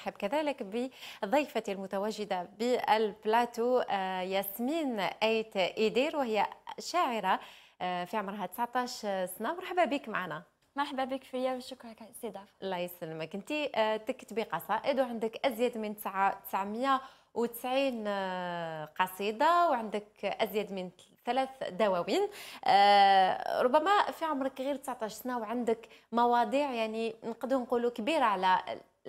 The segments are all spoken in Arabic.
أرحب كذلك بضيفتي المتواجدة بالبلاتو آه، ياسمين أيت إيدير وهي شاعرة آه، في عمرها 19 سنة مرحبا بك معنا مرحبا بك فيا وشكرا استضافه الله يسلمك انت آه، تكتبي قصائد وعندك ازيد من 990 قصيده وعندك ازيد من ثلاث دواوين ربما في عمرك غير 19 سنه وعندك مواضيع يعني نقدر نقولوا كبيره على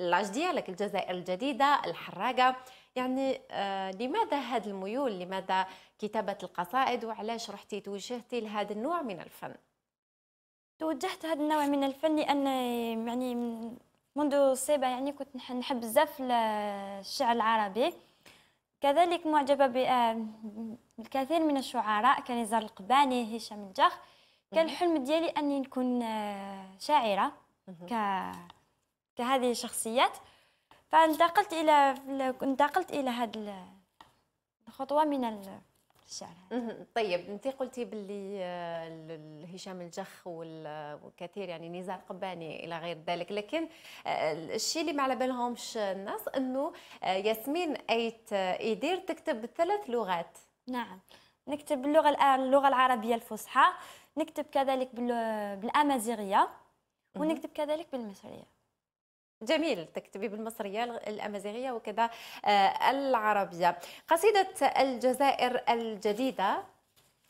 اللاجدية ديالك الجزائر الجديدة الحراقة يعني آه لماذا هذا الميول لماذا كتابة القصائد وعلاش رحتي توجهتي لهذا النوع من الفن توجهت هذا النوع من الفن لأن يعني منذ صيبه يعني كنت نحب بزاف الشعر العربي كذلك معجبة بالكثير من الشعراء كنزار القباني هشام الجخ كان الحلم ديالي أني نكون آه، شاعرة ك كهذه الشخصيات فانتقلت الى انتقلت الى هذا الخطوه من الشعر طيب انت قلتي باللي آه، هشام الجخ والكثير يعني نزار قباني الى غير ذلك لكن آه، الشيء اللي ما على بالهمش الناس انه آه، ياسمين ايت ايدير تكتب ثلاث لغات نعم نكتب باللغه اللغه العربيه الفصحى نكتب كذلك بالامازيغيه ونكتب كذلك بالمصريه جميل تكتبي بالمصرية الأمازيغية وكذا آه، العربية قصيدة الجزائر الجديدة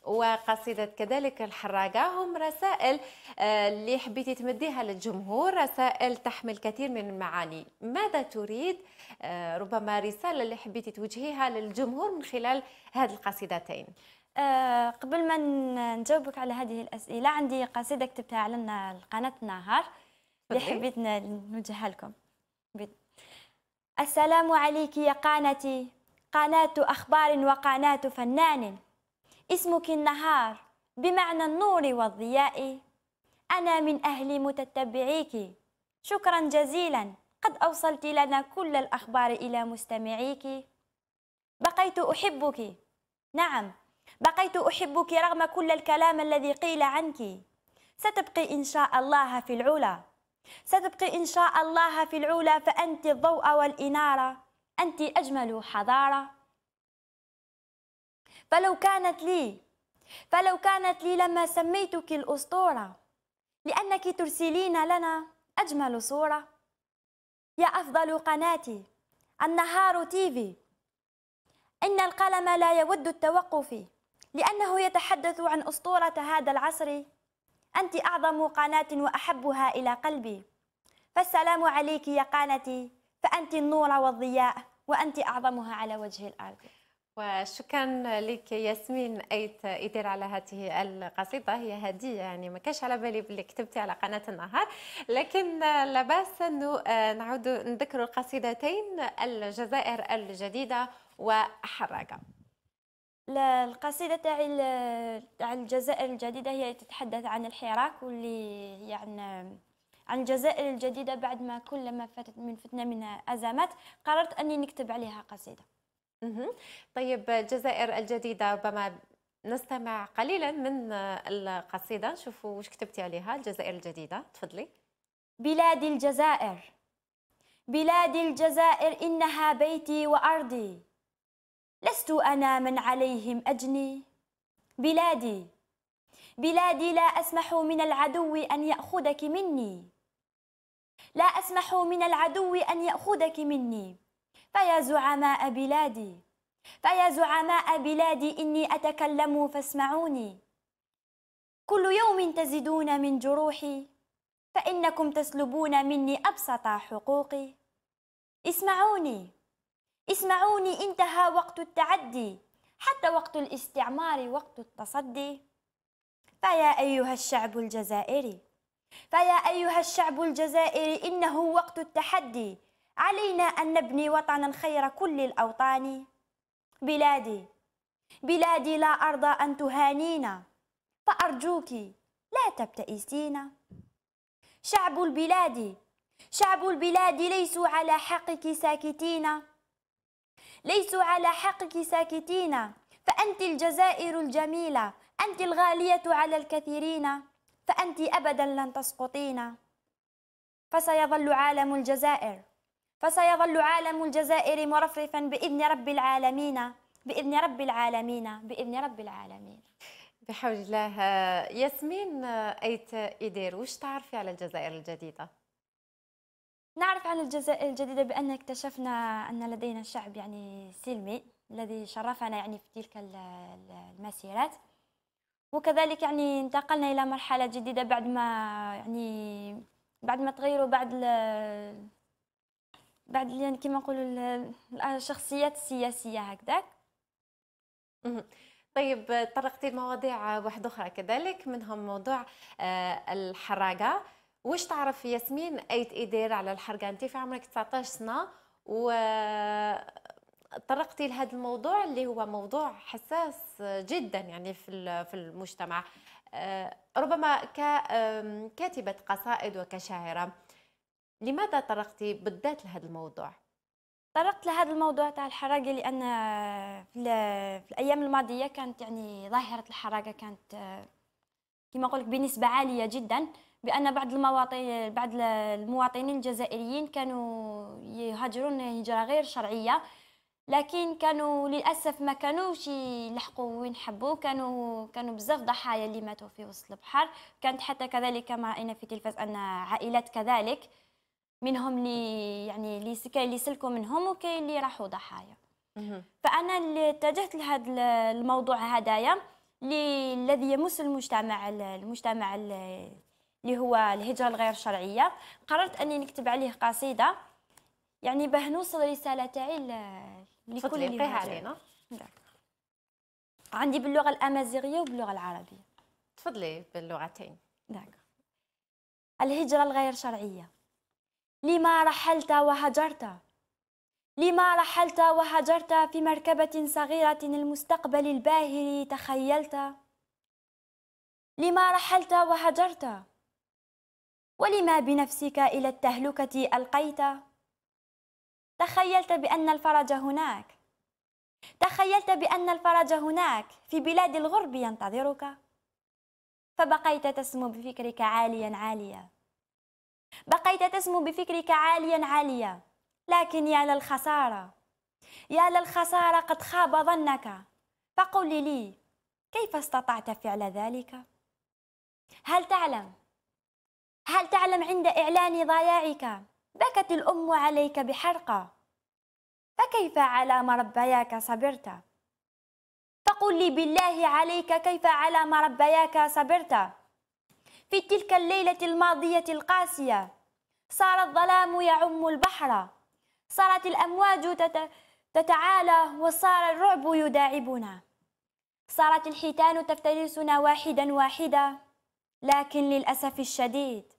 وقصيدة كذلك الحراقة هم رسائل آه، اللي حبيتي تمديها للجمهور رسائل تحمل كثير من المعاني ماذا تريد آه، ربما رسالة اللي حبيتي توجهيها للجمهور من خلال هذه القصيدتين قبل ما نجاوبك على هذه الأسئلة عندي قصيدة كتبتها على قناة النهار اللي حبيتنا نوجهها لكم السلام عليك يا قناتي قناة أخبار وقناة فنان اسمك النهار بمعنى النور والضياء أنا من أهل متتبعيك شكرا جزيلا قد أوصلت لنا كل الأخبار إلى مستمعيك بقيت أحبك نعم بقيت أحبك رغم كل الكلام الذي قيل عنك ستبقي إن شاء الله في العلا ستبقي إن شاء الله في العلا فأنت الضوء والإنارة أنت أجمل حضارة فلو كانت لي فلو كانت لي لما سميتك الأسطورة لأنك ترسلين لنا أجمل صورة يا أفضل قناتي النهار تيفي إن القلم لا يود التوقف لأنه يتحدث عن أسطورة هذا العصر أنت أعظم قناة وأحبها إلى قلبي فالسلام عليك يا قناتي فأنت النور والضياء وأنت أعظمها على وجه الأرض وشكرا لك ياسمين ايت ادير على هذه القصيده هي هديه يعني ما كانش على بالي باللي كتبتي على قناه النهار لكن لاباس انه نعود نذكر القصيدتين الجزائر الجديده وحراقه القصيدة تاع تاع الجزائر الجديدة هي تتحدث عن الحراك واللي يعني عن عن الجزائر الجديدة بعد ما كل ما فاتت من فتنة من أزمات قررت أني نكتب عليها قصيدة طيب الجزائر الجديدة ربما نستمع قليلا من القصيدة نشوفوا وش كتبتي عليها الجزائر الجديدة تفضلي بلادي الجزائر بلادي الجزائر إنها بيتي وأرضي لست أنا من عليهم أجني بلادي بلادي لا أسمح من العدو أن يأخذك مني لا أسمح من العدو أن يأخذك مني فيا زعماء بلادي فيا زعماء بلادي إني أتكلم فاسمعوني كل يوم تزيدون من جروحي فإنكم تسلبون مني أبسط حقوقي اسمعوني اسمعوني انتهى وقت التعدي حتى وقت الاستعمار وقت التصدي فيا أيها الشعب الجزائري فيا أيها الشعب الجزائري إنه وقت التحدي علينا أن نبني وطنا خير كل الأوطان بلادي بلادي لا أرضى أن تهانينا فأرجوك لا تبتئسين شعب البلاد شعب البلاد ليسوا على حقك ساكتين ليسوا على حقك ساكتين فأنت الجزائر الجميلة أنت الغالية على الكثيرين فأنت أبدا لن تسقطين فسيظل عالم الجزائر فسيظل عالم الجزائر مرفرفا بإذن رب العالمين بإذن رب العالمين بإذن رب العالمين بحول الله ياسمين أيت إدير وش تعرفي على الجزائر الجديدة؟ نعرف عن الجزائر الجديدة بأن اكتشفنا أن لدينا شعب يعني سلمي الذي شرفنا يعني في تلك المسيرات وكذلك يعني انتقلنا إلى مرحلة جديدة بعد ما يعني بعد ما تغيروا بعد بعد يعني كما نقولوا الشخصيات السياسية هكذاك طيب طرقتي لمواضيع واحدة أخرى كذلك منهم موضوع آه، الحراقة واش تعرف ياسمين ايت ايدير على الحرقه انت في عمرك 19 سنه و طرقتي لهذا الموضوع اللي هو موضوع حساس جدا يعني في في المجتمع آه، ربما ككاتبه قصائد وكشاعره لماذا طرقتي بالذات لهذا الموضوع طرقت لهذا الموضوع تاع الحراقه لان في الايام الماضيه كانت يعني ظاهره الحراقه كانت كما قلت بنسبه عاليه جدا بان بعض المواطنين بعض المواطنين الجزائريين كانوا يهاجرون هجره غير شرعيه لكن كانوا للاسف ما كانوش يلحقوا وين حبوا كانوا كانوا بزاف ضحايا اللي ماتوا في وسط البحر كانت حتى كذلك ما راينا في التلفاز ان عائلات كذلك منهم اللي يعني اللي كاين اللي سلكوا منهم وكاين اللي راحوا ضحايا فانا اللي اتجهت لهذا الموضوع هدايا الذي يمس المجتمع المجتمع اللي هو الهجرة الغير شرعية قررت أني نكتب عليه قصيدة يعني باه نوصل الرسالة تاعي لكل اللي علينا نعم. عندي باللغة الأمازيغية وباللغة العربية تفضلي باللغتين داك. نعم. الهجرة الغير شرعية لما رحلت وهجرت لما رحلت وهجرت في مركبة صغيرة المستقبل الباهر تخيلت لما رحلت وهجرت ولما بنفسك إلى التهلكة ألقيت تخيلت بأن الفرج هناك تخيلت بأن الفرج هناك في بلاد الغرب ينتظرك فبقيت تسمو بفكرك عاليا عاليا بقيت تسمو بفكرك عاليا عاليا لكن يا للخسارة يا للخسارة قد خاب ظنك فقل لي كيف استطعت فعل ذلك؟ هل تعلم؟ هل تعلم عند إعلان ضياعك بكت الأم عليك بحرقة فكيف على مربياك صبرت؟ فقل لي بالله عليك كيف على مربياك صبرت؟ في تلك الليلة الماضية القاسية صار الظلام يعم البحر صارت الأمواج تتعالى وصار الرعب يداعبنا صارت الحيتان تفترسنا واحدا واحدا لكن للأسف الشديد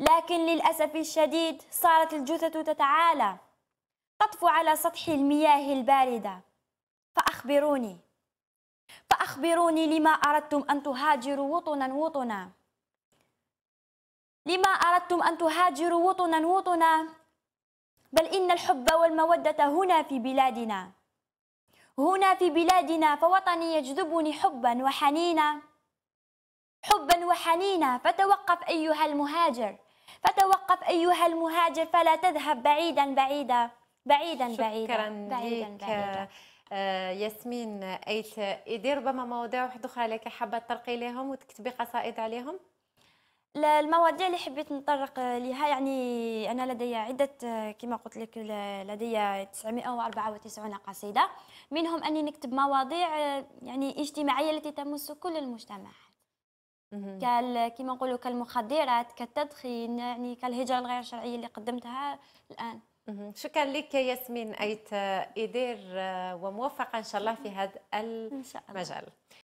لكن للأسف الشديد صارت الجثث تتعالى تطفو على سطح المياه الباردة فأخبروني فأخبروني لما أردتم أن تهاجروا وطنا وطنا لما أردتم أن تهاجروا وطنا وطنا الحب والمودة هنا في بلادنا هنا في بلادنا فوطني يجذبني حبا وحنينا حبا وحنينا فتوقف أيها المهاجر فتوقف أيها المهاجر فلا تذهب بعيدا بعيدا بعيدا بعيدا شكرا بعيدا لك بعيدا. آه، ياسمين ايت ايدي ربما مواضيع واحدة أخرى لك حابة ترقي لهم وتكتبي قصائد عليهم المواضيع اللي حبيت نطرق لها يعني انا لدي عده كما قلت لك لدي 994 قصيده منهم اني نكتب مواضيع يعني اجتماعيه التي تمس كل المجتمعات كال كما نقولوا كالمخدرات كالتدخين يعني كالهجره الغير شرعيه اللي قدمتها الان شكرا لك ياسمين ايت ادير وموفقه ان شاء الله في هذا المجال